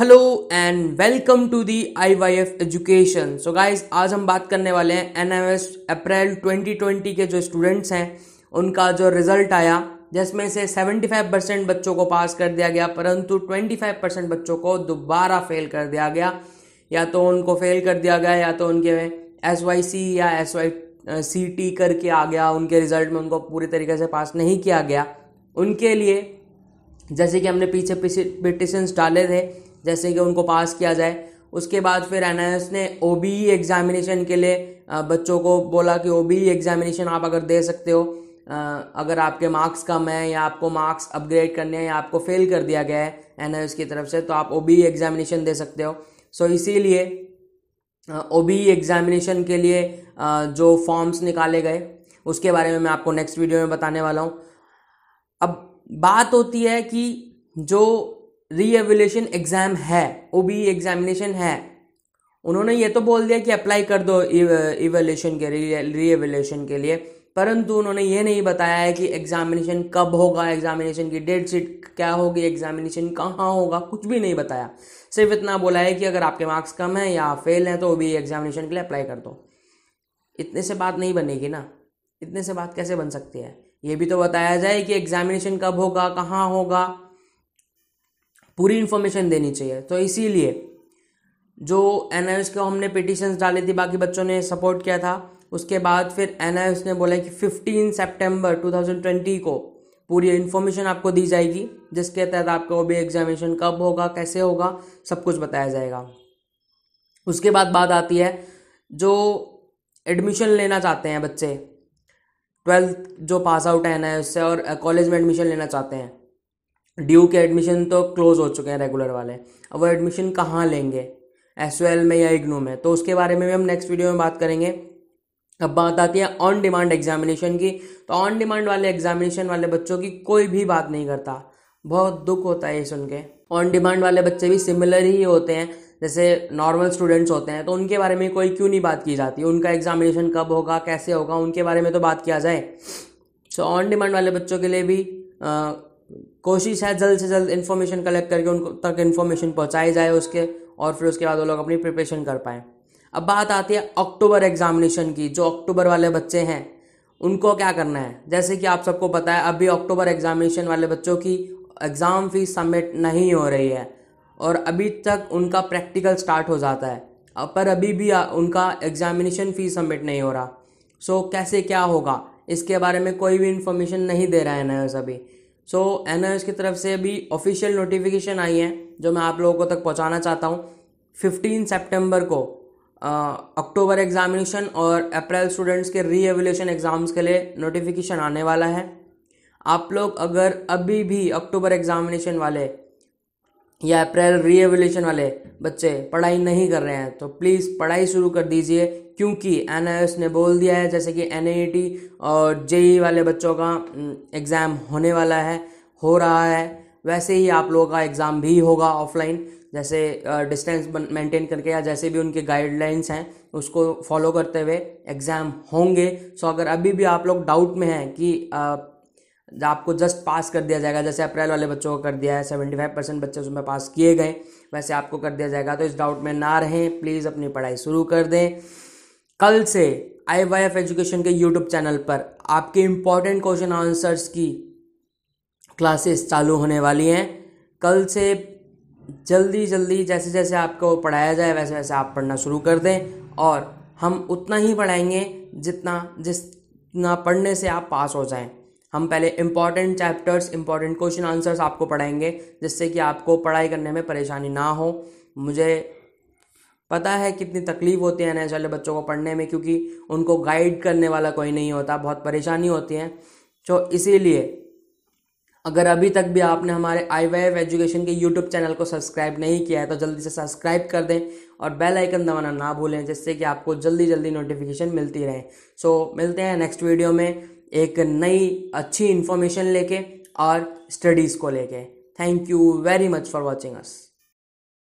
hello and welcome to the IYF education so guys आज हम बात करने वाले हैं एनएमएस अप्रैल 2020 के जो स्टूडेंट्स हैं उनका जो रिजल्ट आया जिसमें से 75 परसेंट बच्चों को पास कर दिया गया परंतु 25 परसेंट बच्चों को दोबारा फेल कर दिया गया या तो उनको फेल कर दिया गया या तो उनके एस वाई सी या एस वाई सी टी करके आ गया उनके रिजल्ट में उनको पूरी तरीके से पास नहीं किया गया उनके लिए जैसे कि हमने पीछे पिटिशंस डाले थे जैसे कि उनको पास किया जाए उसके बाद फिर एन ने ओ एग्ज़ामिनेशन e के लिए बच्चों को बोला कि ओ एग्ज़ामिनेशन e आप अगर दे सकते हो अगर आपके मार्क्स कम हैं या आपको मार्क्स अपग्रेड करने हैं या आपको फेल कर दिया गया है एन की तरफ से तो आप ओ एग्ज़ामिनेशन e दे सकते हो सो इसीलिए ओ एग्ज़ामिनेशन के लिए जो फॉर्म्स निकाले गए उसके बारे में मैं आपको नेक्स्ट वीडियो में बताने वाला हूँ अब बात होती है कि जो रीएवेल्यूशन एग्ज़ाम है ओ बी एग्जामिनेशन है उन्होंने ये तो बोल दिया कि अप्लाई कर दो इवेल्यूशन e-, के रीएवेल्यूशन के लिए परंतु उन्होंने ये नहीं बताया है कि एग्जामिनेशन कब होगा एग्जामिनेशन की डेट शीट क्या होगी एग्जामिनेशन कहाँ होगा कुछ भी नहीं बताया सिर्फ इतना बोला है कि अगर आपके मार्क्स कम हैं या फेल हैं तो भी एग्जामिनेशन e के लिए अप्लाई कर दो इतने से बात नहीं बनेगी ना इतने से बात कैसे बन सकती है ये भी तो बताया जाए कि एग्जामिनेशन कब होगा कहाँ होगा पूरी इन्फॉर्मेशन देनी चाहिए तो इसीलिए जो एन को हमने पिटिशंस डाली थी बाकी बच्चों ने सपोर्ट किया था उसके बाद फिर एन ने बोला कि 15 सितंबर 2020 को पूरी इन्फॉर्मेशन आपको दी जाएगी जिसके तहत आपका ओ एग्जामिनेशन कब होगा कैसे होगा सब कुछ बताया जाएगा उसके बाद बात आती है जो एडमिशन लेना चाहते हैं बच्चे ट्वेल्थ जो पास आउट है एन से और कॉलेज में एडमिशन लेना चाहते हैं ड्यू के एडमिशन तो क्लोज हो चुके हैं रेगुलर वाले अब वो एडमिशन कहाँ लेंगे एस में या इग्नू में तो उसके बारे में भी हम नेक्स्ट वीडियो में बात करेंगे अब बात आती है ऑन डिमांड एग्जामिनेशन की तो ऑन डिमांड वाले एग्जामिनेशन वाले बच्चों की कोई भी बात नहीं करता बहुत दुख होता है ये सुन के ऑन डिमांड वाले बच्चे भी सिमिलर ही होते हैं जैसे नॉर्मल स्टूडेंट्स होते हैं तो उनके बारे में कोई क्यों नहीं बात की जाती उनका एग्जामिनेशन कब होगा कैसे होगा उनके बारे में तो बात किया जाए सो ऑन डिमांड वाले बच्चों के लिए भी कोशिश है जल्द से जल्द इन्फॉर्मेशन कलेक्ट करके उनको तक इन्फॉर्मेशन पहुँचाई जाए उसके और फिर उसके बाद वो लोग अपनी प्रिपरेशन कर पाएँ अब बात आती है अक्टूबर एग्जामिनेशन की जो अक्टूबर वाले बच्चे हैं उनको क्या करना है जैसे कि आप सबको पता है अभी अक्टूबर एग्जामिनेशन वाले बच्चों की एग्ज़ाम फीस सबमिट नहीं हो रही है और अभी तक उनका प्रैक्टिकल स्टार्ट हो जाता है पर अभी भी उनका एग्जामिनेशन फ़ीस सबमिट नहीं हो रहा सो कैसे क्या होगा इसके बारे में कोई भी इन्फॉर्मेशन नहीं दे रहा है नया सभी सो so, एन की तरफ से अभी ऑफिशियल नोटिफिकेशन आई है जो मैं आप लोगों को तक पहुंचाना चाहता हूं 15 सितंबर को अक्टूबर एग्जामिनेशन और अप्रैल स्टूडेंट्स के री एवोल्यूशन एग्ज़ाम्स के लिए नोटिफिकेशन आने वाला है आप लोग अगर अभी भी अक्टूबर एग्जामिनेशन वाले या अप्रैल रीएवोल्यूशन वाले बच्चे पढ़ाई नहीं कर रहे हैं तो प्लीज़ पढ़ाई शुरू कर दीजिए क्योंकि एन ने बोल दिया है जैसे कि एन e और जेई e वाले बच्चों का एग्ज़ाम हम्म, होने वाला है हो रहा है वैसे ही आप लोगों का एग्ज़ाम भी होगा ऑफलाइन जैसे डिस्टेंस मेंटेन करके या जैसे भी उनके गाइडलाइंस हैं उसको फॉलो करते हुए एग्ज़ाम होंगे सो अगर अभी भी आप लोग डाउट में हैं कि आपको जस्ट पास कर दिया जाएगा जैसे अप्रैल वाले बच्चों को कर दिया है सेवेंटी फाइव परसेंट बच्चे उसमें पास किए गए वैसे आपको कर दिया जाएगा तो इस डाउट में ना रहें प्लीज़ अपनी पढ़ाई शुरू कर दें कल से आई वाई एफ एजुकेशन के यूट्यूब चैनल पर आपके इम्पॉर्टेंट क्वेश्चन आंसर्स की क्लासेस चालू होने वाली हैं कल से जल्दी जल्दी जैसे जैसे आपको पढ़ाया जाए वैसे वैसे आप पढ़ना शुरू कर दें और हम उतना ही पढ़ाएंगे जितना जितना पढ़ने से आप पास हो जाएं हम पहले important chapters important question answers आपको पढ़ाएंगे जिससे कि आपको पढ़ाई करने में परेशानी ना हो मुझे पता है कितनी तकलीफ होती है एन वाले बच्चों को पढ़ने में क्योंकि उनको गाइड करने वाला कोई नहीं होता बहुत परेशानी होती है तो इसीलिए अगर अभी तक भी आपने हमारे आई वाई एफ एजुकेशन के यूट्यूब चैनल को सब्सक्राइब नहीं किया है तो जल्दी से सब्सक्राइब कर दें और बेल आइकन दबाना ना भूलें जिससे कि आपको जल्दी जल्दी नोटिफिकेशन मिलती रहे सो so, मिलते हैं नेक्स्ट वीडियो में एक नई अच्छी इन्फॉर्मेशन लेके और स्टडीज़ को लेके thank you very much for watching us